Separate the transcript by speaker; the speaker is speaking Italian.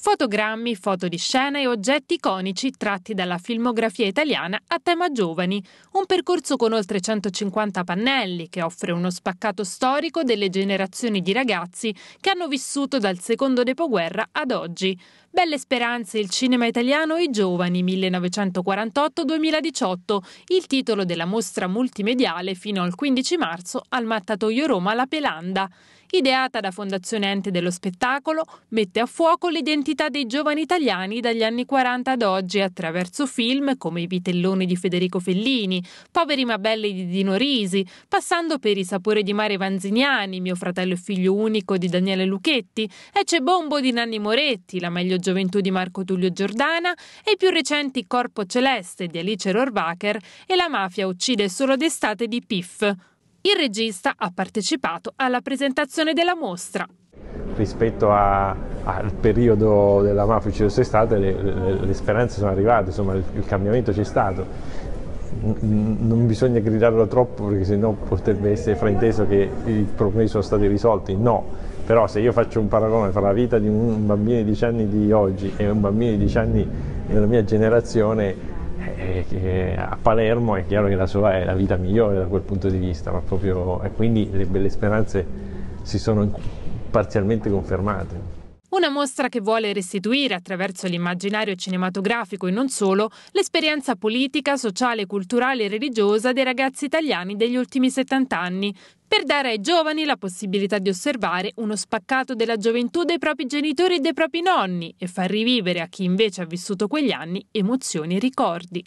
Speaker 1: Fotogrammi, foto di scena e oggetti iconici tratti dalla filmografia italiana a tema giovani, un percorso con oltre 150 pannelli che offre uno spaccato storico delle generazioni di ragazzi che hanno vissuto dal secondo dopoguerra ad oggi. Belle speranze, il cinema italiano e i giovani 1948-2018, il titolo della mostra multimediale fino al 15 marzo al Mattatoio Roma La Pelanda ideata da Fondazione Ente dello Spettacolo, mette a fuoco l'identità dei giovani italiani dagli anni 40 ad oggi attraverso film come I vitelloni di Federico Fellini, Poveri ma belli di Dino Risi, passando per I sapori di mare Vanziniani, Mio fratello e figlio unico di Daniele Luchetti, Ecce bombo di Nanni Moretti, La meglio gioventù di Marco Tullio Giordana e i più recenti Corpo celeste di Alice Rohrwacher e La mafia uccide solo d'estate di Piff. Il regista ha partecipato alla presentazione della mostra.
Speaker 2: Rispetto a, al periodo della mafia uccido-sestate le, le, le speranze sono arrivate, insomma il, il cambiamento c'è stato non bisogna gridarlo troppo perché sennò potrebbe essere frainteso che i problemi sono stati risolti, no. Però se io faccio un paragone fra la vita di un bambino di 10 anni di oggi e un bambino di 10 anni della mia generazione, eh, eh, a Palermo è chiaro che la sua è la vita migliore da quel punto di vista, ma proprio, e quindi le belle speranze si sono parzialmente confermate.
Speaker 1: Una mostra che vuole restituire attraverso l'immaginario cinematografico e non solo l'esperienza politica, sociale, culturale e religiosa dei ragazzi italiani degli ultimi 70 anni, per dare ai giovani la possibilità di osservare uno spaccato della gioventù dei propri genitori e dei propri nonni e far rivivere a chi invece ha vissuto quegli anni emozioni e ricordi.